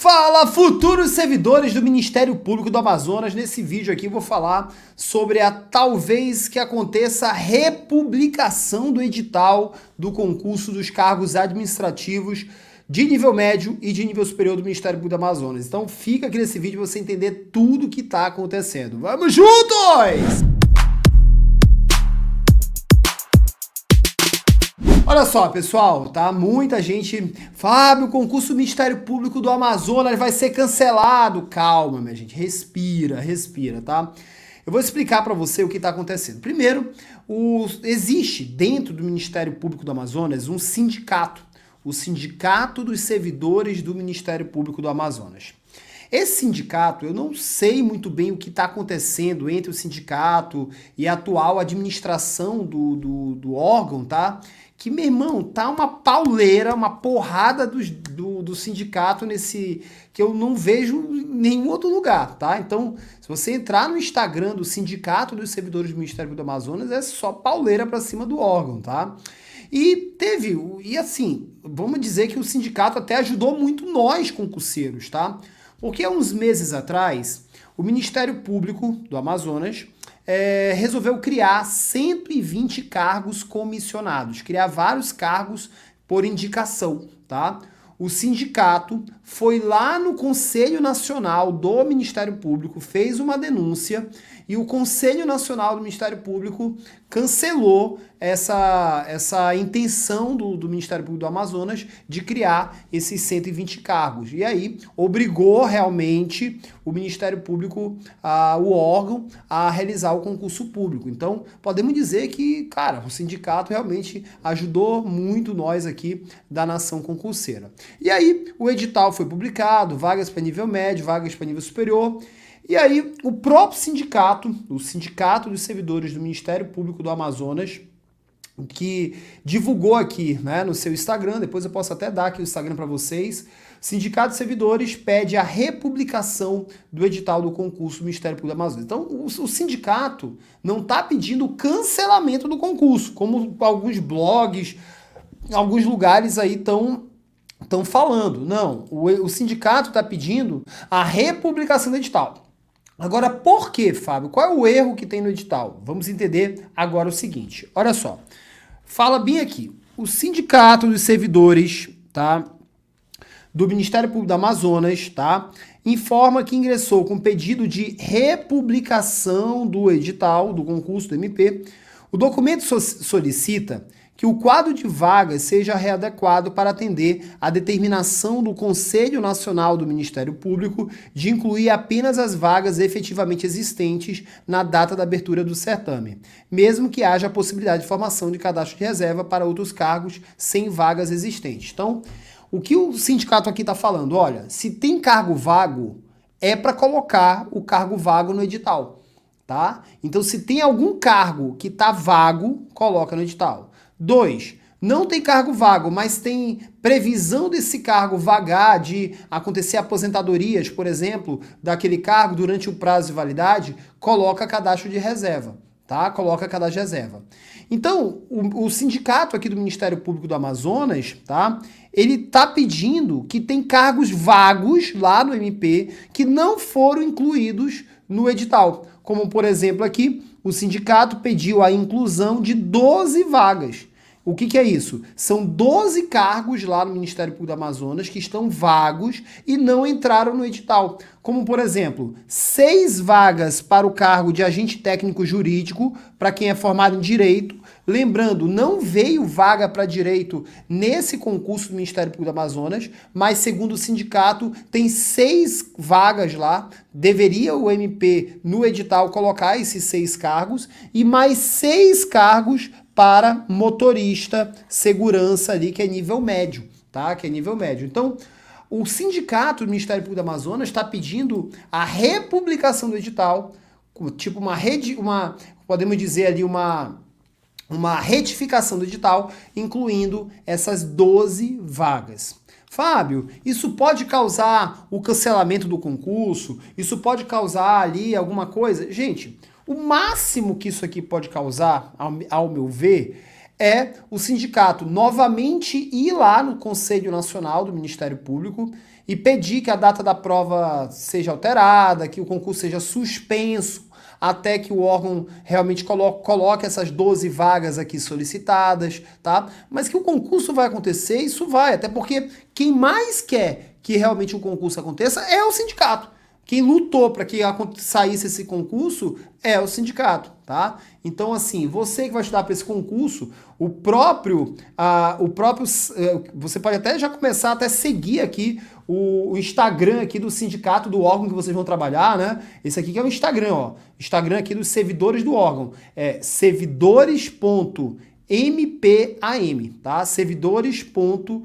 Fala, futuros servidores do Ministério Público do Amazonas. Nesse vídeo aqui vou falar sobre a talvez que aconteça a republicação do edital do concurso dos cargos administrativos de nível médio e de nível superior do Ministério Público do Amazonas. Então fica aqui nesse vídeo para você entender tudo que está acontecendo. Vamos juntos! Olha só, pessoal, tá? Muita gente. Fábio, o concurso Ministério Público do Amazonas vai ser cancelado. Calma, minha gente. Respira, respira, tá? Eu vou explicar para você o que está acontecendo. Primeiro, o... existe dentro do Ministério Público do Amazonas um sindicato, o Sindicato dos Servidores do Ministério Público do Amazonas. Esse sindicato, eu não sei muito bem o que está acontecendo entre o sindicato e a atual administração do, do, do, órgão, tá? que, meu irmão, tá uma pauleira, uma porrada do, do sindicato nesse. que eu não vejo em nenhum outro lugar, tá? Então, se você entrar no Instagram do Sindicato dos Servidores do Ministério do Amazonas, é só pauleira para cima do órgão, tá? E teve, e assim, vamos dizer que o sindicato até ajudou muito nós concurseiros, tá? Porque há uns meses atrás, o Ministério Público do Amazonas é, resolveu criar 120 cargos comissionados, criar vários cargos por indicação, tá? O sindicato foi lá no Conselho Nacional do Ministério Público, fez uma denúncia e o Conselho Nacional do Ministério Público cancelou essa, essa intenção do, do Ministério Público do Amazonas de criar esses 120 cargos. E aí obrigou realmente o Ministério Público, a, o órgão, a realizar o concurso público. Então, podemos dizer que, cara, o sindicato realmente ajudou muito nós aqui da nação concurseira. E aí, o edital foi publicado, vagas para nível médio, vagas para nível superior. E aí, o próprio sindicato, o Sindicato dos Servidores do Ministério Público do Amazonas, que divulgou aqui né, no seu Instagram, depois eu posso até dar aqui o Instagram para vocês. Sindicato de Servidores pede a republicação do edital do concurso do Ministério Público da Amazônia. Então, o, o sindicato não está pedindo o cancelamento do concurso, como alguns blogs, alguns lugares aí estão estão falando. Não, o, o sindicato está pedindo a republicação do edital. Agora, por que, Fábio? Qual é o erro que tem no edital? Vamos entender agora o seguinte. Olha só. Fala bem aqui. O Sindicato dos Servidores, tá? do Ministério Público do Amazonas, tá? Informa que ingressou com pedido de republicação do edital do concurso do MP. O documento so solicita que o quadro de vagas seja readequado para atender à determinação do Conselho Nacional do Ministério Público de incluir apenas as vagas efetivamente existentes na data da abertura do certame, mesmo que haja a possibilidade de formação de cadastro de reserva para outros cargos sem vagas existentes. Então, o que o sindicato aqui está falando? Olha, se tem cargo vago, é para colocar o cargo vago no edital. Tá? Então, se tem algum cargo que está vago, coloca no edital. Dois, não tem cargo vago, mas tem previsão desse cargo vagar, de acontecer aposentadorias, por exemplo, daquele cargo durante o prazo de validade, coloca cadastro de reserva, tá? Coloca cadastro de reserva. Então, o, o sindicato aqui do Ministério Público do Amazonas, tá? Ele tá pedindo que tem cargos vagos lá no MP que não foram incluídos no edital. Como, por exemplo, aqui, o sindicato pediu a inclusão de 12 vagas o que, que, é isso? São 12 cargos lá no Ministério Público do Amazonas que estão vagos e não entraram no edital. Como, por exemplo, seis vagas para o cargo de agente técnico jurídico, para quem é formado em direito. Lembrando, não veio vaga para direito nesse concurso do Ministério Público do Amazonas, mas, segundo o sindicato, tem seis vagas lá. Deveria o MP, no edital, colocar esses seis cargos e mais seis cargos para motorista, segurança ali, que é nível médio, tá? Que é nível médio. Então, o sindicato do Ministério Público do Amazonas está pedindo a republicação do edital, tipo uma rede, uma, podemos dizer ali, uma uma retificação do edital, incluindo essas 12 vagas. Fábio, isso pode causar o cancelamento do concurso? Isso pode causar ali alguma coisa? Gente, o máximo que isso aqui pode causar, ao, meu ver, é o sindicato novamente ir lá no Conselho Nacional do Ministério Público e pedir que a data da prova seja alterada, que o concurso seja suspenso até que o órgão realmente coloque essas 12 vagas aqui solicitadas, tá? Mas que o concurso vai acontecer, isso vai, até porque quem mais quer que realmente o concurso aconteça é o sindicato. Quem lutou para que saísse esse concurso é o sindicato, tá? Então, assim, você que vai estudar para esse concurso, o próprio, ah, o próprio, é, você pode até já começar até seguir aqui o, o, Instagram aqui do sindicato do órgão que vocês vão trabalhar, né? Esse aqui que é o Instagram, ó, Instagram aqui dos servidores do órgão, é servidores ponto MPAM, tá? Servidores.mpam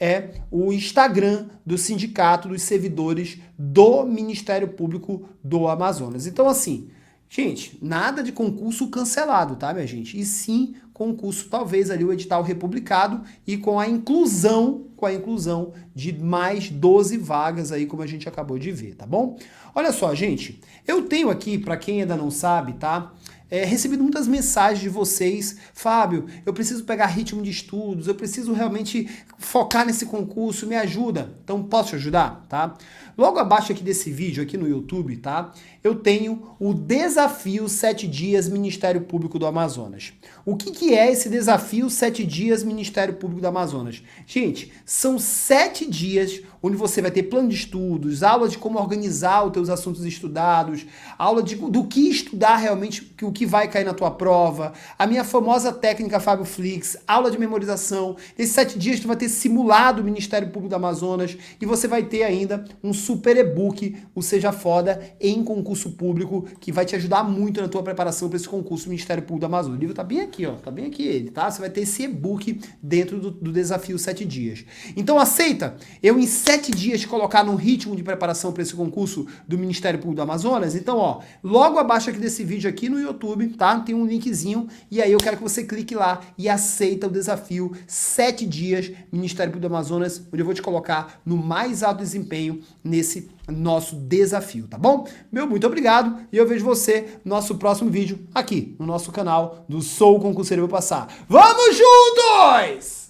é o Instagram do Sindicato dos Servidores do Ministério Público do Amazonas. Então, assim, gente, nada de concurso cancelado, tá, minha gente? E sim, concurso, talvez ali o edital republicado e com a inclusão, com a inclusão de mais 12 vagas aí, como a gente acabou de ver, tá bom? Olha só, gente, eu tenho aqui, para quem ainda não sabe, tá? é, recebido muitas mensagens de vocês, Fábio, eu preciso pegar ritmo de estudos, eu preciso realmente focar nesse concurso, me ajuda. Então posso te ajudar, tá? Logo abaixo aqui desse vídeo aqui no YouTube, tá? Eu tenho o desafio 7 dias Ministério Público do Amazonas. O que que é esse desafio 7 dias Ministério Público do Amazonas? Gente, são 7 dias onde você vai ter plano de estudos, aula de como organizar os teus assuntos estudados, aula de, do que estudar realmente, o que vai cair na tua prova, a minha famosa técnica Fábio Flix, aula de memorização. Nesses sete dias tu vai ter simulado o Ministério Público do Amazonas e você vai ter ainda um super e-book, o Seja Foda, em concurso público, que vai te ajudar muito na tua preparação para esse concurso do Ministério Público do Amazonas. O livro tá bem aqui, ó, tá bem aqui ele, tá? Você vai ter esse e-book dentro do, do desafio sete dias. Então aceita, eu encerro sete dias colocar num ritmo de preparação para esse concurso do Ministério Público do Amazonas? Então, ó, logo abaixo aqui desse vídeo aqui no YouTube, tá? Tem um linkzinho e aí eu quero que você clique lá e aceita o desafio sete dias Ministério Público do Amazonas, onde eu vou te colocar no mais alto desempenho nesse nosso desafio, tá bom? Meu muito obrigado e eu vejo você no nosso próximo vídeo aqui no nosso canal do Sou Concurseiro Vou Passar. Vamos juntos!